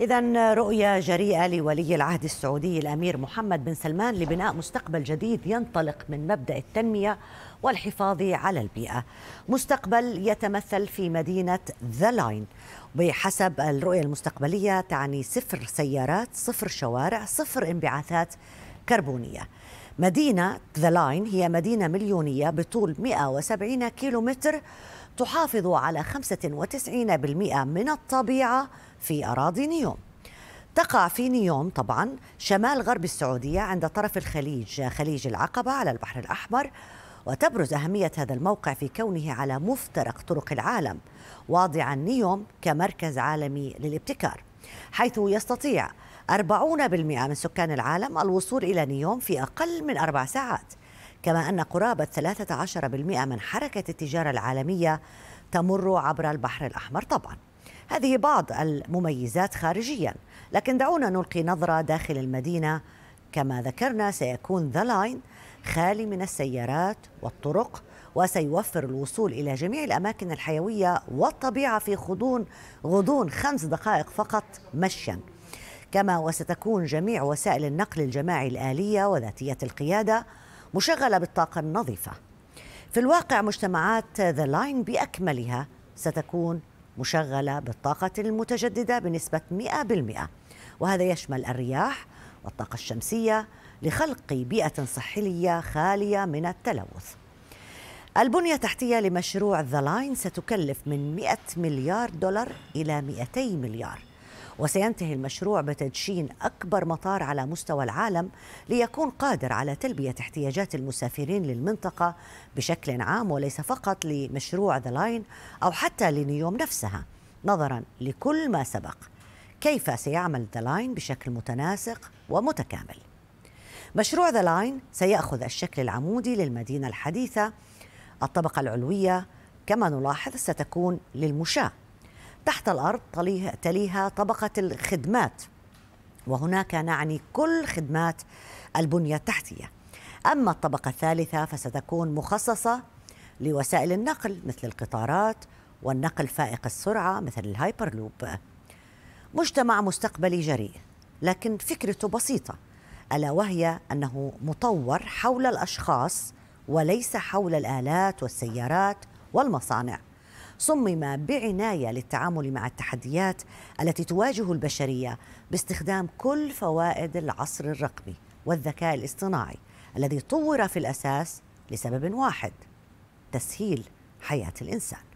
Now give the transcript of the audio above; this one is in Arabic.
إذا رؤية جريئة لولي العهد السعودي الأمير محمد بن سلمان لبناء مستقبل جديد ينطلق من مبدأ التنمية والحفاظ على البيئة. مستقبل يتمثل في مدينة ذا لاين بحسب الرؤية المستقبلية تعني صفر سيارات، صفر شوارع، صفر انبعاثات كربونية. مدينة ذا لاين هي مدينة مليونية بطول 170 كيلومتر تحافظ على 95% من الطبيعة في أراضي نيوم تقع في نيوم طبعا شمال غرب السعودية عند طرف الخليج خليج العقبة على البحر الأحمر وتبرز أهمية هذا الموقع في كونه على مفترق طرق العالم واضعا نيوم كمركز عالمي للابتكار حيث يستطيع 40% من سكان العالم الوصول إلى نيوم في أقل من أربع ساعات كما أن قرابة 13% من حركة التجارة العالمية تمر عبر البحر الأحمر طبعا هذه بعض المميزات خارجيا لكن دعونا نلقي نظرة داخل المدينة كما ذكرنا سيكون ذا لاين خالي من السيارات والطرق وسيوفر الوصول إلى جميع الأماكن الحيوية والطبيعة في غضون غضون خمس دقائق فقط مشيا كما وستكون جميع وسائل النقل الجماعي الآلية وذاتية القيادة مشغلة بالطاقة النظيفة في الواقع مجتمعات ذا لاين بأكملها ستكون مشغلة بالطاقة المتجددة بنسبة 100% وهذا يشمل الرياح والطاقة الشمسية لخلق بيئة صحية خالية من التلوث البنية التحتية لمشروع ذا لاين ستكلف من 100 مليار دولار إلى 200 مليار وسينتهي المشروع بتدشين أكبر مطار على مستوى العالم ليكون قادر على تلبية احتياجات المسافرين للمنطقة بشكل عام وليس فقط لمشروع ذا لاين أو حتى لنيوم نفسها نظرا لكل ما سبق كيف سيعمل ذا لاين بشكل متناسق ومتكامل مشروع ذا لاين سيأخذ الشكل العمودي للمدينة الحديثة الطبقة العلوية كما نلاحظ ستكون للمشاة تحت الأرض تليها طبقة الخدمات وهناك نعني كل خدمات البنية التحتية أما الطبقة الثالثة فستكون مخصصة لوسائل النقل مثل القطارات والنقل فائق السرعة مثل الهايبرلوب مجتمع مستقبلي جريء لكن فكرته بسيطة ألا وهي أنه مطور حول الأشخاص وليس حول الآلات والسيارات والمصانع صمم بعناية للتعامل مع التحديات التي تواجه البشرية باستخدام كل فوائد العصر الرقمي والذكاء الاصطناعي الذي طور في الأساس لسبب واحد تسهيل حياة الإنسان